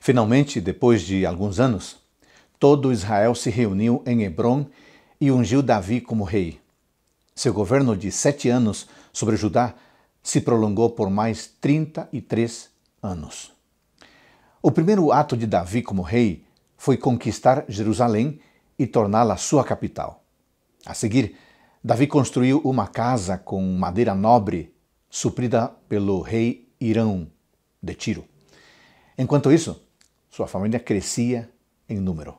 Finalmente, depois de alguns anos, todo Israel se reuniu em Hebron e ungiu Davi como rei. Seu governo de sete anos sobre Judá se prolongou por mais 33 anos. O primeiro ato de Davi como rei foi conquistar Jerusalém e torná-la sua capital. A seguir, Davi construiu uma casa com madeira nobre, suprida pelo rei Irão de Tiro. Enquanto isso, sua família crescia em número.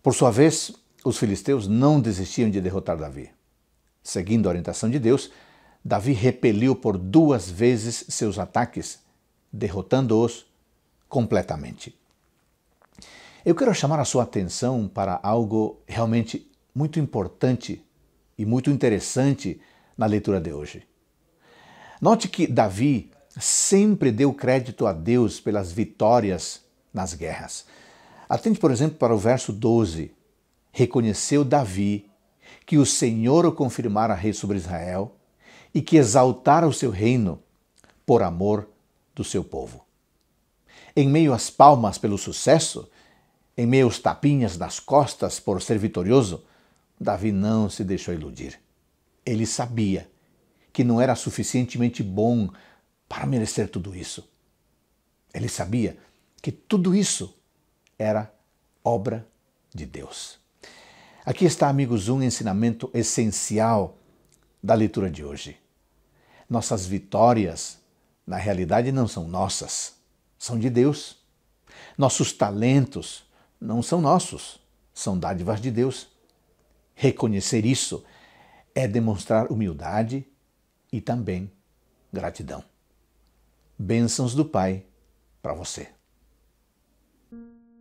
Por sua vez, os filisteus não desistiam de derrotar Davi. Seguindo a orientação de Deus, Davi repeliu por duas vezes seus ataques, derrotando-os completamente. Eu quero chamar a sua atenção para algo realmente muito importante e muito interessante na leitura de hoje. Note que Davi sempre deu crédito a Deus pelas vitórias nas guerras. Atende, por exemplo, para o verso 12. Reconheceu Davi que o Senhor o confirmara rei sobre Israel e que exaltara o seu reino por amor do seu povo. Em meio às palmas pelo sucesso, em meio aos tapinhas nas costas por ser vitorioso, Davi não se deixou iludir. Ele sabia que não era suficientemente bom para merecer tudo isso. Ele sabia que tudo isso era obra de Deus. Aqui está, amigos, um ensinamento essencial da leitura de hoje. Nossas vitórias, na realidade, não são nossas, são de Deus. Nossos talentos não são nossos, são dádivas de Deus. Reconhecer isso é demonstrar humildade e também gratidão. Bênçãos do Pai para você. Thank you.